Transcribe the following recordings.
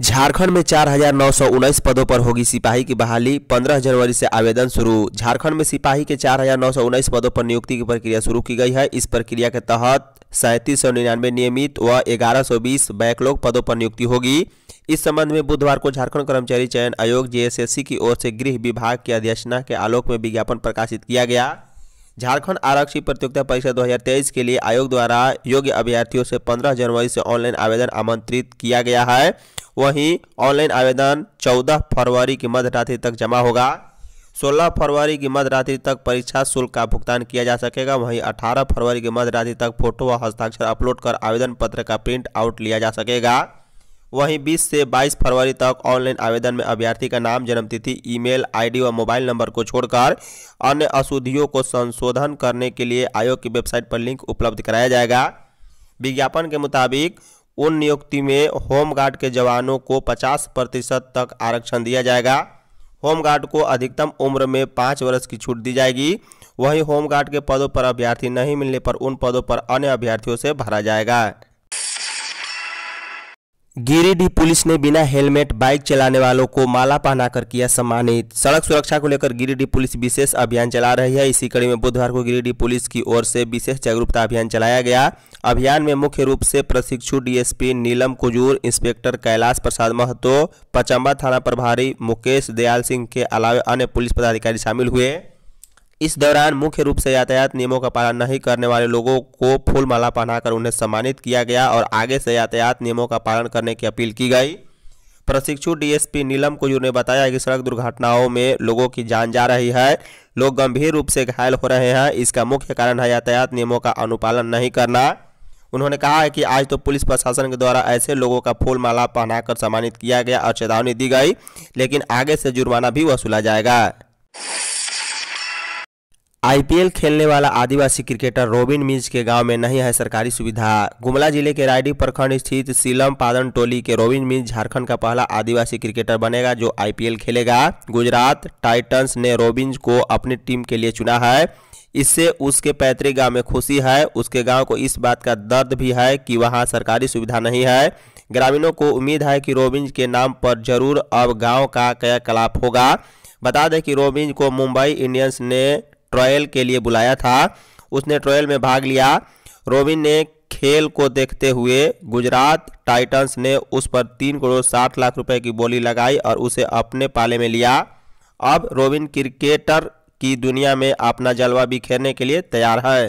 झारखंड में चार हजार नौ सौ उन्नीस पदों पर होगी सिपाही की बहाली पंद्रह जनवरी से आवेदन शुरू झारखंड में सिपाही के चार हजार नौ सौ उन्नीस पदों पर नियुक्ति की प्रक्रिया शुरू की गई है इस प्रक्रिया के तहत सैंतीस सौ निन्यानवे नियमित व ग्यारह सौ बीस बैकलॉग पदों पर नियुक्ति होगी इस संबंध में बुधवार को झारखंड कर्मचारी चयन आयोग जेएसएससी की ओर से गृह विभाग की अध्यक्षता के आलोक में विज्ञापन प्रकाशित किया गया झारखंड आरक्षी प्रतियोगिता परीक्षा 2023 के लिए आयोग द्वारा योग्य अभ्यर्थियों से 15 जनवरी से ऑनलाइन आवेदन आमंत्रित किया गया है वहीं ऑनलाइन आवेदन 14 फरवरी की मध्यरात्रि तक जमा होगा 16 फरवरी की मध्यरात्रि तक परीक्षा शुल्क का भुगतान किया जा सकेगा वहीं 18 फरवरी की मध्यरात्रि तक फोटो व हस्ताक्षर अपलोड कर आवेदन पत्र का प्रिंट आउट लिया जा सकेगा वहीं 20 से 22 फरवरी तक ऑनलाइन आवेदन में अभ्यर्थी का नाम जन्मतिथि ईमेल आईडी व मोबाइल नंबर को छोड़कर अन्य अशुद्धियों को संशोधन करने के लिए आयोग की वेबसाइट पर लिंक उपलब्ध कराया जाएगा विज्ञापन के मुताबिक उन नियुक्ति में होमगार्ड के जवानों को 50 प्रतिशत तक आरक्षण दिया जाएगा होमगार्ड को अधिकतम उम्र में पाँच वर्ष की छूट दी जाएगी वहीं होमगार्ड के पदों पर अभ्यर्थी नहीं मिलने पर उन पदों पर अन्य अभ्यर्थियों से भरा जाएगा गिरिडीह पुलिस ने बिना हेलमेट बाइक चलाने वालों को माला पहनाकर किया सम्मानित सड़क सुरक्षा को लेकर गिरिडीह पुलिस विशेष अभियान चला रही है इसी कड़ी में बुधवार को गिरिडीह पुलिस की ओर से विशेष जागरूकता अभियान चलाया गया अभियान में मुख्य रूप से प्रशिक्षु डीएसपी नीलम कुजूर इंस्पेक्टर कैलाश प्रसाद महतो पचम्बा थाना प्रभारी मुकेश दयाल सिंह के अलावा अन्य पुलिस पदाधिकारी शामिल हुए इस दौरान मुख्य रूप से यातायात नियमों का पालन नहीं करने वाले लोगों को फूलमाला पहनाकर उन्हें सम्मानित किया गया और आगे से यातायात नियमों का पालन करने की अपील की गई प्रशिक्षु डीएसपी नीलम कुजूर ने बताया कि सड़क दुर्घटनाओं में लोगों की जान जा रही है लोग गंभीर रूप से घायल हो रहे हैं इसका मुख्य कारण है यातायात नियमों का अनुपालन नहीं करना उन्होंने कहा है कि आज तो पुलिस प्रशासन के द्वारा ऐसे लोगों का फूल माला पहनाकर सम्मानित किया गया और चेतावनी दी गई लेकिन आगे से जुर्माना भी वसूला जाएगा आईपीएल खेलने वाला आदिवासी क्रिकेटर रोबिन मिंज के गांव में नहीं है सरकारी सुविधा गुमला जिले के रायडी प्रखंड स्थित सीलम पादन टोली के रोबिन मिंज झारखंड का पहला आदिवासी क्रिकेटर बनेगा जो आईपीएल खेलेगा गुजरात टाइटंस ने रोबिन को अपनी टीम के लिए चुना है इससे उसके पैतृक गांव में खुशी है उसके गांव को इस बात का दर्द भी है कि वहां सरकारी सुविधा नहीं है ग्रामीणों को उम्मीद है कि रोबिंज के नाम पर जरूर अब गाँव का क्रियाकलाप होगा बता दें कि रोबिंज को मुंबई इंडियंस ने ट्रायल के लिए बुलाया था उसने ट्रायल में भाग लिया रोबिन ने खेल को देखते हुए गुजरात टाइटंस ने उस पर तीन करोड़ साठ लाख रुपए की बोली लगाई और उसे अपने पाले में लिया अब रोबिन क्रिकेटर की दुनिया में अपना जलवा बिखेरने के लिए तैयार है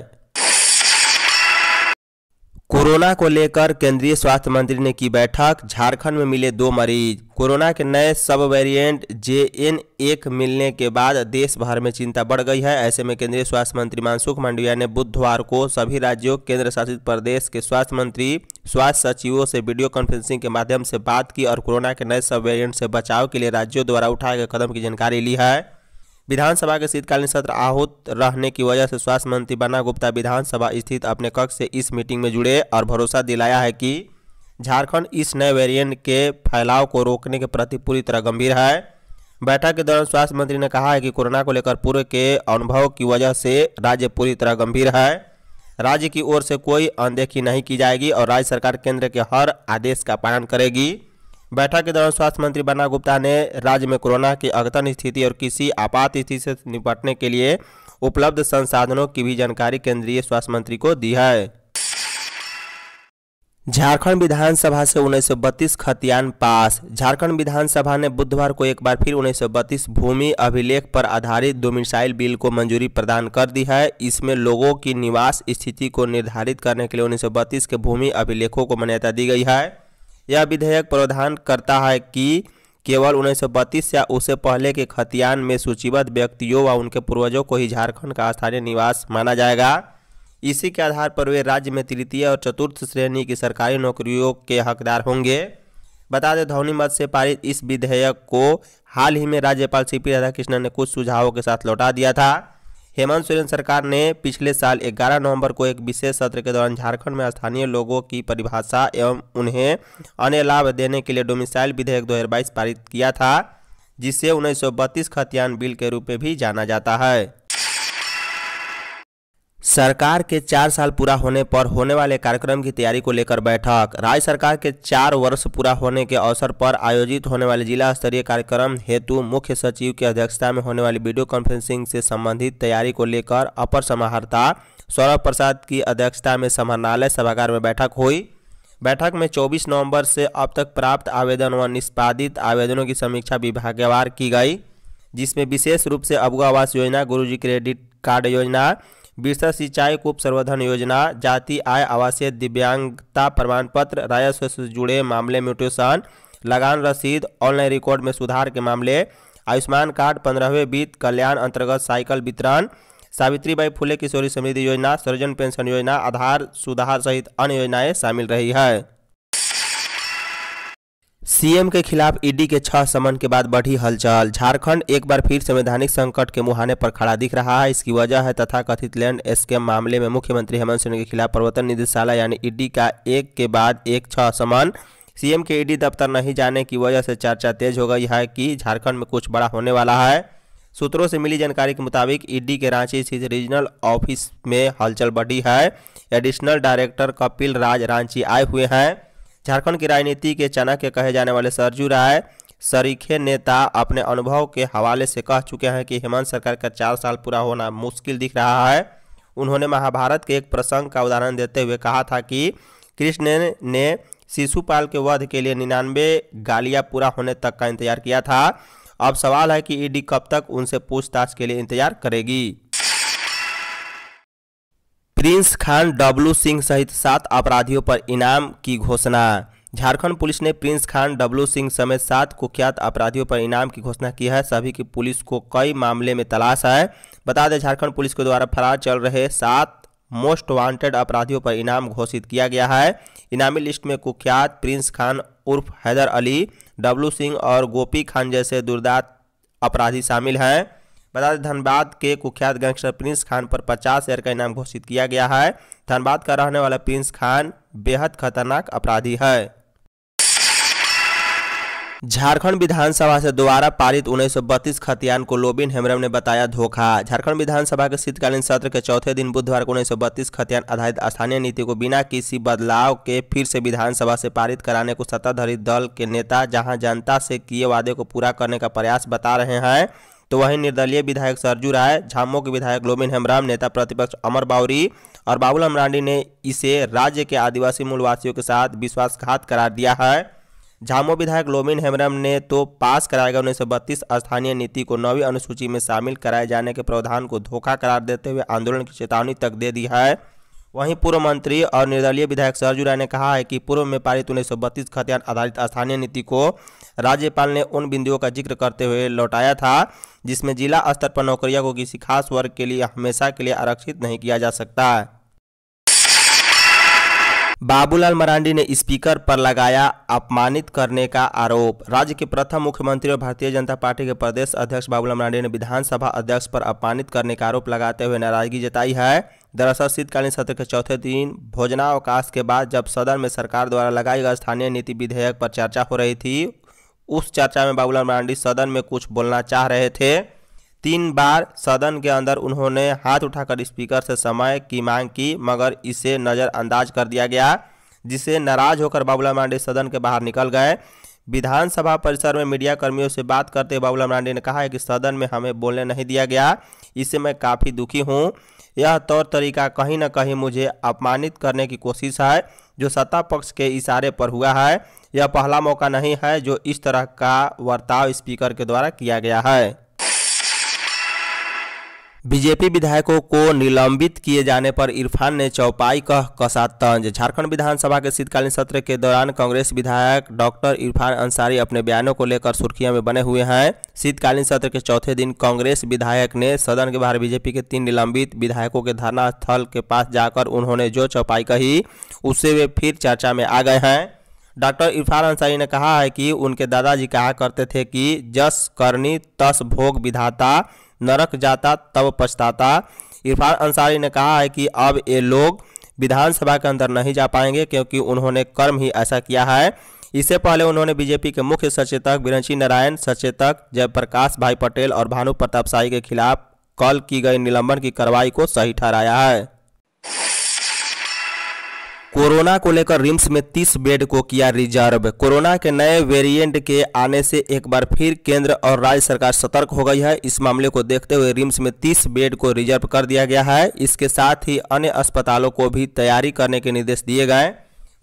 कोरोना को लेकर केंद्रीय स्वास्थ्य मंत्री ने की बैठक झारखंड में मिले दो मरीज कोरोना के नए सब वेरिएंट जे एन एक मिलने के बाद देश भर में चिंता बढ़ गई है ऐसे में केंद्रीय स्वास्थ्य मंत्री मानसुख मांडविया ने बुधवार को सभी राज्यों केंद्र शासित प्रदेश के स्वास्थ्य मंत्री स्वास्थ्य सचिवों से वीडियो कॉन्फ्रेंसिंग के माध्यम से बात की और कोरोना के नए सब वेरियंट से बचाव के लिए राज्यों द्वारा उठाए गए कदम की जानकारी ली है विधानसभा के शीतकालीन सत्र आहूत रहने की वजह से स्वास्थ्य मंत्री बना गुप्ता विधानसभा स्थित अपने कक्ष से इस मीटिंग में जुड़े और भरोसा दिलाया है कि झारखंड इस नए वेरिएंट के फैलाव को रोकने के प्रति पूरी तरह गंभीर है बैठक के दौरान स्वास्थ्य मंत्री ने कहा है कि कोरोना को लेकर पूर्व के अनुभव की वजह से राज्य पूरी तरह गंभीर है राज्य की ओर से कोई अनदेखी नहीं की जाएगी और राज्य सरकार केंद्र के हर आदेश का पालन करेगी बैठक के दौरान स्वास्थ्य मंत्री बन्ना गुप्ता ने राज्य में कोरोना की अगतन स्थिति और किसी आपात स्थिति से निपटने के लिए उपलब्ध संसाधनों की भी जानकारी केंद्रीय स्वास्थ्य मंत्री को दी है झारखंड विधानसभा से उन्नीस खतियान पास झारखंड विधानसभा ने बुधवार को एक बार फिर उन्नीस भूमि अभिलेख पर आधारित डोमिसाइल बिल को मंजूरी प्रदान कर दी है इसमें लोगों की निवास स्थिति को निर्धारित करने के लिए उन्नीस के भूमि अभिलेखों को मान्यता दी गई है यह विधेयक प्रावधान करता है कि केवल उन्नीस या उससे पहले के खतियान में सूचीबद्ध व्यक्तियों व उनके पूर्वजों को ही झारखंड का स्थानीय निवास माना जाएगा इसी के आधार पर वे राज्य में तृतीय और चतुर्थ श्रेणी की सरकारी नौकरियों के हकदार होंगे बता दें ध्वनि मत से पारित इस विधेयक को हाल ही में राज्यपाल सी पी राधाकृष्णन ने कुछ सुझावों के साथ लौटा दिया था हेमंत सोरेन सरकार ने पिछले साल 11 नवंबर को एक विशेष सत्र के दौरान झारखंड में स्थानीय लोगों की परिभाषा एवं उन्हें अन्य लाभ देने के लिए डोमिसाइल विधेयक 2022 पारित किया था जिसे उन्नीस खतियान बिल के रूप में भी जाना जाता है सरकार के चार साल पूरा होने पर होने वाले कार्यक्रम की तैयारी को लेकर बैठक राज्य सरकार के चार वर्ष पूरा होने के अवसर पर आयोजित होने वाले जिला स्तरीय कार्यक्रम हेतु मुख्य सचिव की अध्यक्षता में होने वाली वीडियो कॉन्फ्रेंसिंग से संबंधित तैयारी को लेकर अपर समाहर्ता सौरभ प्रसाद की अध्यक्षता में समरणालय सभागार में बैठक हुई बैठक में चौबीस नवम्बर से अब तक प्राप्त आवेदन व निष्पादित आवेदनों की समीक्षा विभागवार की गई जिसमें विशेष रूप से अबुआ आवास योजना गुरुजी क्रेडिट कार्ड योजना बिरसा सिंचाई कुप सर्वधन योजना जाति आय आवासीय दिव्यांगता प्रमाण पत्र राजस्व से जुड़े मामले म्यूटेशन लगान रसीद ऑनलाइन रिकॉर्ड में सुधार के मामले आयुष्मान कार्ड पंद्रहवें वित्त कल्याण अंतर्गत साइकिल वितरण सावित्री बाई फुले किशोरी समृद्धि योजना सृजन पेंशन योजना आधार सुधार सहित अन्य योजनाएं शामिल रही है सीएम के खिलाफ ईडी के छह समन के बाद बढ़ी हलचल झारखंड एक बार फिर संवैधानिक संकट के मुहाने पर खड़ा दिख रहा है इसकी वजह है तथा कथित लैंड स्कैम मामले में मुख्यमंत्री हेमंत सोरेन के खिलाफ प्रवर्तन निदेशालय यानी ईडी का एक के बाद एक छह समन सीएम के ईडी दफ्तर नहीं जाने की वजह से चर्चा तेज हो गई है कि झारखंड में कुछ बड़ा होने वाला है सूत्रों से मिली जानकारी के मुताबिक ईडी के रांची स्थित रीजनल ऑफिस में हलचल बढ़ी है एडिशनल डायरेक्टर कपिल राज रांची आए हुए हैं झारखंड की राजनीति के चाणक्य कहे जाने वाले सरजू राय सरीखे नेता अपने अनुभव के हवाले से कह चुके हैं कि हेमंत सरकार का चार साल पूरा होना मुश्किल दिख रहा है उन्होंने महाभारत के एक प्रसंग का उदाहरण देते हुए कहा था कि कृष्ण ने, शिशुपाल के वध के लिए निन्यानवे गालियां पूरा होने तक का इंतजार किया था अब सवाल है कि ईडी कब तक उनसे पूछताछ के लिए इंतजार करेगी प्रिंस खान डब्लू सिंह सहित सात अपराधियों पर इनाम की घोषणा झारखंड पुलिस ने प्रिंस खान डब्लू सिंह समेत सात कुख्यात अपराधियों पर इनाम की घोषणा की है सभी की पुलिस को कई मामले में तलाश है बता दें झारखंड पुलिस के द्वारा फरार चल रहे सात मोस्ट वांटेड अपराधियों पर इनाम घोषित किया गया है इनामी लिस्ट में कुख्यात प्रिंस खान उर्फ हैदर अली डब्लू सिंह और गोपी खान जैसे दुर्दात अपराधी शामिल हैं बता दें धनबाद के कुख्यात गैंगस्टर प्रिंस खान पर पचास हजार का इनाम घोषित किया गया है धनबाद का रहने वाला प्रिंस खान बेहद खतरनाक अपराधी है झारखंड विधानसभा से दोबारा पारित 1932 खतियान को लोबिन हेमरम ने बताया धोखा झारखंड विधानसभा के शीतकालीन सत्र के चौथे दिन बुधवार को बत्तीस खतियान आधारित स्थानीय नीति को बिना किसी बदलाव के फिर से विधानसभा से पारित कराने को सत्ताधारी दल के नेता जहां जनता से किए वादे को पूरा करने का प्रयास बता रहे हैं तो वहीं निर्दलीय विधायक सरजू राय झामो के विधायक लोबिन हेमराम नेता प्रतिपक्ष अमर बावरी और बाबुल अमरांडी ने इसे राज्य के आदिवासी मूलवासियों के साथ विश्वासघात करार दिया है झामो विधायक लोमिन हेमराम ने तो पास कराए गए उन्नीस स्थानीय नीति को नवी अनुसूची में शामिल कराए जाने के प्रावधान को धोखा करार देते हुए आंदोलन की चेतावनी तक दे दी है वहीं पूर्व मंत्री और निर्दलीय विधायक सरजू राय ने कहा है कि पूर्व में पारित उन्नीस सौ बत्तीस खतियान आधारित स्थानीय नीति को राज्यपाल ने उन बिंदुओं का जिक्र करते हुए लौटाया था जिसमें जिला स्तर पर नौकरियों को किसी खास वर्ग के लिए हमेशा के लिए आरक्षित नहीं किया जा सकता है बाबूलाल मरांडी ने स्पीकर पर लगाया अपमानित करने का आरोप राज्य के प्रथम मुख्यमंत्री और भारतीय जनता पार्टी के प्रदेश अध्यक्ष बाबूलाल मरांडी ने विधानसभा अध्यक्ष पर अपमानित करने का आरोप लगाते हुए नाराजगी जताई है दरअसल शीतकालीन सत्र के चौथे दिन भोजनावकाश के बाद जब सदन में सरकार द्वारा लगाई गई स्थानीय नीति विधेयक पर चर्चा हो रही थी उस चर्चा में बाबूलाल मरांडी सदन में कुछ बोलना चाह रहे थे तीन बार सदन के अंदर उन्होंने हाथ उठाकर स्पीकर से समय की मांग की मगर इसे नज़रअंदाज कर दिया गया जिसे नाराज होकर बाबूलाल मांडे सदन के बाहर निकल गए विधानसभा परिसर में मीडिया कर्मियों से बात करते बाबूलाल मांडे ने कहा है कि सदन में हमें बोलने नहीं दिया गया इससे मैं काफ़ी दुखी हूँ यह तौर तरीका कहीं ना कहीं मुझे अपमानित करने की कोशिश है जो सत्ता पक्ष के इशारे पर हुआ है यह पहला मौका नहीं है जो इस तरह का वर्ताव स्पीकर के द्वारा किया गया है बीजेपी विधायकों को निलंबित किए जाने पर इरफान ने चौपाई कह कसा तंज झारखंड विधानसभा के शीतकालीन सत्र के दौरान कांग्रेस विधायक डॉक्टर इरफान अंसारी अपने बयानों को लेकर सुर्खियां में बने हुए हैं शीतकालीन सत्र के चौथे दिन कांग्रेस विधायक ने सदन के बाहर बीजेपी के तीन निलंबित विधायकों के धरना स्थल के पास जाकर उन्होंने जो चौपाई कही उससे वे फिर चर्चा में आ गए हैं डॉक्टर इरफान अंसारी ने कहा है कि उनके दादाजी कहा करते थे कि जस करनी तस भोग विधाता नरक जाता तब पछताता इरफान अंसारी ने कहा है कि अब ये लोग विधानसभा के अंदर नहीं जा पाएंगे क्योंकि उन्होंने कर्म ही ऐसा किया है इससे पहले उन्होंने बीजेपी के मुख्य सचेतक विरंची नारायण सचेतक जयप्रकाश भाई पटेल और भानु प्रताप शाही के खिलाफ कल की गई निलंबन की कार्रवाई को सही ठहराया है कोरोना को लेकर रिम्स में 30 बेड को किया रिजर्व कोरोना के नए वेरिएंट के आने से एक बार फिर केंद्र और राज्य सरकार सतर्क हो गई है इस मामले को देखते हुए रिम्स में 30 बेड को रिजर्व कर दिया गया है इसके साथ ही अन्य अस्पतालों को भी तैयारी करने के निर्देश दिए गए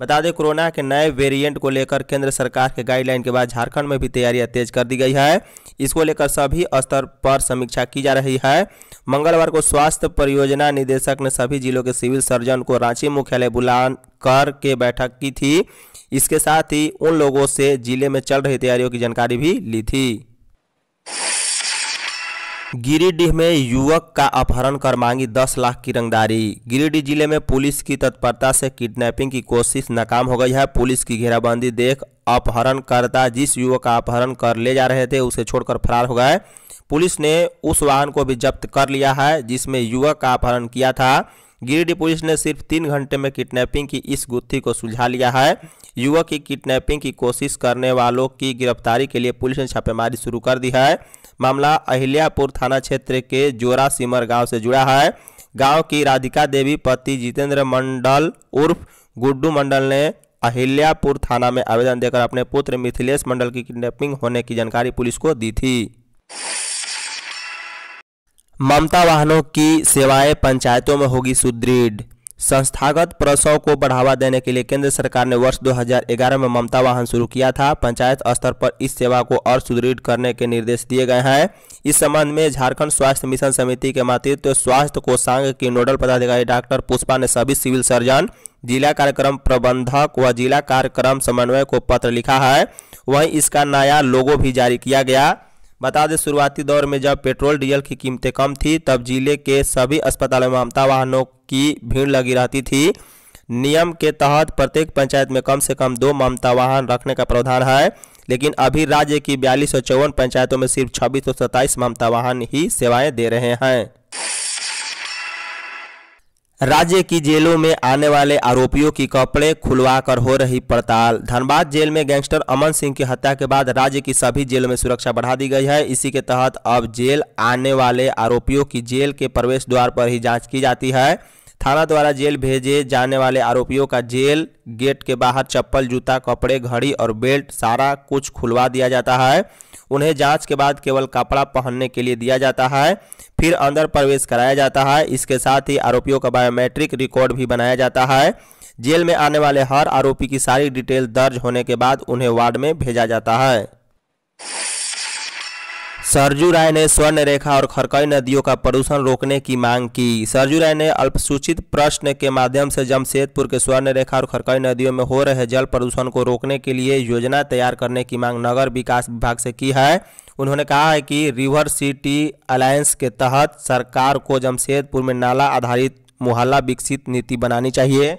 बता दें कोरोना के नए वेरिएंट को लेकर केंद्र सरकार के गाइडलाइन के बाद झारखंड में भी तैयारियां तेज कर दी गई है इसको लेकर सभी स्तर पर समीक्षा की जा रही है मंगलवार को स्वास्थ्य परियोजना निदेशक ने सभी जिलों के सिविल सर्जन को रांची मुख्यालय बुला कर के बैठक की थी इसके साथ ही उन लोगों से जिले में चल रही तैयारियों की जानकारी भी ली थी गिरिडीह में युवक का अपहरण कर मांगी 10 लाख की रंगदारी गिरिडीह जिले में पुलिस की तत्परता से किडनैपिंग की कोशिश नाकाम हो गई है पुलिस की घेराबंदी देख अपहरणकर्ता जिस युवक का अपहरण कर ले जा रहे थे उसे छोड़कर फरार हो गए पुलिस ने उस वाहन को भी जब्त कर लिया है जिसमें युवक का अपहरण किया था गिरिडीह पुलिस ने सिर्फ तीन घंटे में किडनैपिंग की इस गुत्थी को सुलझा लिया है युवक की किडनैपिंग की कोशिश करने वालों की गिरफ्तारी के लिए पुलिस ने छापेमारी शुरू कर दी है मामला अहिल्यापुर थाना क्षेत्र के जोरा सिमर गाँव से जुड़ा है गांव की राधिका देवी पति जितेंद्र मंडल उर्फ गुड्डू मंडल ने अहिल्यापुर थाना में आवेदन देकर अपने पुत्र मिथिलेश मंडल की किडनैपिंग होने की जानकारी पुलिस को दी थी ममता वाहनों की सेवाएं पंचायतों में होगी सुदृढ़ संस्थागत प्रसव को बढ़ावा देने के लिए केंद्र सरकार ने वर्ष 2011 में ममता वाहन शुरू किया था पंचायत स्तर पर इस सेवा को और सुदृढ़ करने के निर्देश दिए गए हैं इस संबंध में झारखंड स्वास्थ्य मिशन समिति के मातृत्व स्वास्थ्य कोषांग की नोडल पदाधिकारी डॉक्टर पुष्पा ने सभी सिविल सर्जन जिला कार्यक्रम प्रबंधक व जिला कार्यक्रम समन्वय को पत्र लिखा है वहीं इसका नया लोगो भी जारी किया गया बता दें शुरुआती दौर में जब पेट्रोल डीजल की कीमतें कम थी तब जिले के सभी अस्पतालों में ममता वाहनों की भीड़ लगी रहती थी नियम के तहत प्रत्येक पंचायत में कम से कम दो ममता वाहन रखने का प्रावधान है लेकिन अभी राज्य की बयालीस पंचायतों में सिर्फ छब्बीस सौ सत्ताईस ममता वाहन ही सेवाएं दे रहे हैं राज्य की जेलों में आने वाले आरोपियों की कपड़े खुलवाकर हो रही पड़ताल धनबाद जेल में गैंगस्टर अमन सिंह की हत्या के बाद राज्य की सभी जेलों में सुरक्षा बढ़ा दी गई है इसी के तहत अब जेल आने वाले आरोपियों की जेल के प्रवेश द्वार पर ही जांच की जाती है थाना द्वारा जेल भेजे जाने वाले आरोपियों का जेल गेट के बाहर चप्पल जूता कपड़े घड़ी और बेल्ट सारा कुछ खुलवा दिया जाता है उन्हें जांच के बाद केवल कपड़ा पहनने के लिए दिया जाता है फिर अंदर प्रवेश कराया जाता है इसके साथ ही आरोपियों का बायोमेट्रिक रिकॉर्ड भी बनाया जाता है जेल में आने वाले हर आरोपी की सारी डिटेल दर्ज होने के बाद उन्हें वार्ड में भेजा जाता है सरजू राय ने स्वर्ण रेखा और खरकई नदियों का प्रदूषण रोकने की मांग की सरजू राय ने अल्पसूचित प्रश्न के माध्यम से जमशेदपुर के स्वर्ण रेखा और खरकई नदियों में हो रहे जल प्रदूषण को रोकने के लिए योजना तैयार करने की मांग नगर विकास विभाग से की है उन्होंने कहा है कि रिवर सिटी अलायंस के तहत सरकार को जमशेदपुर में नाला आधारित मोहल्ला विकसित नीति बनानी चाहिए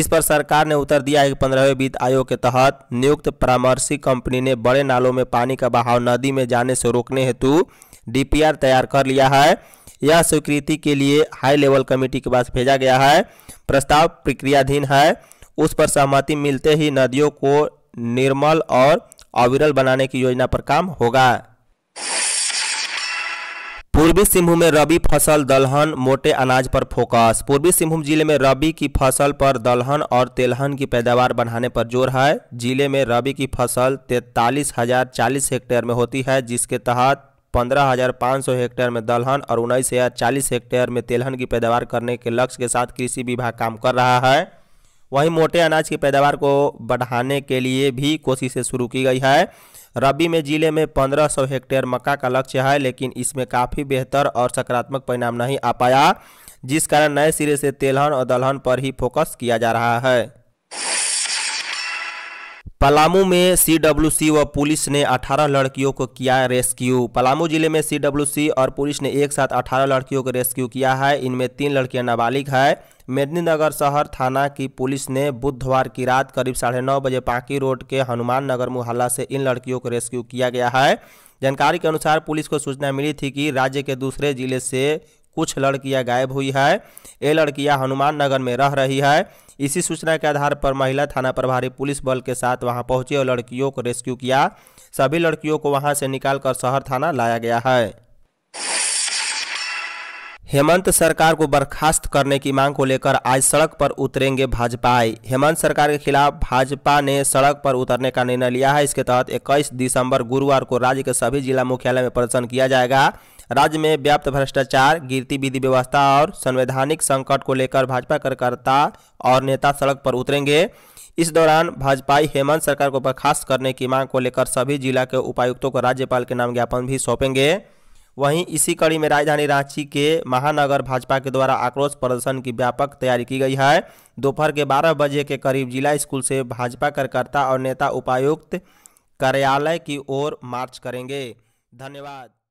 इस पर सरकार ने उत्तर दिया है कि पंद्रहवें वित्त आयोग के तहत नियुक्त परामर्शी कंपनी ने बड़े नालों में पानी का बहाव नदी में जाने से रोकने हेतु डीपीआर तैयार कर लिया है यह स्वीकृति के लिए हाई लेवल कमेटी के पास भेजा गया है प्रस्ताव प्रक्रियाधीन है उस पर सहमति मिलते ही नदियों को निर्मल और अविरल बनाने की योजना पर काम होगा पूर्वी सिंहभूम में रबी फसल दलहन मोटे अनाज पर फोकस पूर्वी सिंहभूम जिले में रबी की फसल पर दलहन और तेलहन की पैदावार बढ़ाने पर जोर है जिले में रबी की फसल तैतालीस हजार चालीस हेक्टेयर में होती है जिसके तहत पंद्रह हजार पाँच सौ हेक्टेयर में दलहन और उन्नीस हजार चालीस हेक्टेयर में तेलहन की पैदावार करने के लक्ष्य के साथ कृषि विभाग काम कर रहा है वहीं मोटे अनाज की पैदावार को बढ़ाने के लिए भी कोशिशें शुरू की गई है रबी में जिले में पंद्रह सौ हेक्टेयर मक्का का लक्ष्य है लेकिन इसमें काफ़ी बेहतर और सकारात्मक परिणाम नहीं आ पाया जिस कारण नए सिरे से तेलहन और दलहन पर ही फोकस किया जा रहा है पलामू में सीडब्ल्यूसी व पुलिस ने 18 लड़कियों को किया रेस्क्यू पलामू जिले में सीडब्ल्यूसी और पुलिस ने एक साथ 18 लड़कियों को रेस्क्यू किया है इनमें तीन लड़कियां नाबालिग है मेदिनीनगर शहर थाना की पुलिस ने बुधवार की रात करीब साढ़े नौ बजे पाकी रोड के हनुमान नगर मुहल्ला से इन लड़कियों को रेस्क्यू किया गया है जानकारी के अनुसार पुलिस को सूचना मिली थी कि राज्य के दूसरे जिले से कुछ लड़कियां गायब हुई है ये लड़कियां हनुमान नगर में रह रही है इसी सूचना के आधार पर महिला थाना प्रभारी पुलिस बल के साथ वहां पहुंची और लड़कियों को रेस्क्यू किया सभी लड़कियों को वहां से निकालकर शहर थाना लाया गया है हेमंत सरकार को बर्खास्त करने की मांग को लेकर आज सड़क पर उतरेंगे भाजपा हेमंत सरकार के खिलाफ भाजपा ने सड़क पर उतरने का निर्णय लिया है इसके तहत 21 दिसंबर गुरुवार को राज्य के सभी जिला मुख्यालय में प्रदर्शन किया जाएगा राज्य में व्याप्त भ्रष्टाचार गिरती विधि व्यवस्था और संवैधानिक संकट को लेकर भाजपा कार्यकर्ता और नेता सड़क पर उतरेंगे इस दौरान भाजपाई हेमंत सरकार को बर्खास्त करने की मांग को लेकर सभी जिला के उपायुक्तों को राज्यपाल के नाम ज्ञापन भी सौंपेंगे वहीं इसी कड़ी में राजधानी रांची के महानगर भाजपा के द्वारा आक्रोश प्रदर्शन की व्यापक तैयारी की गई है दोपहर के 12 बजे के करीब जिला स्कूल से भाजपा कार्यकर्ता और नेता उपायुक्त कार्यालय की ओर मार्च करेंगे धन्यवाद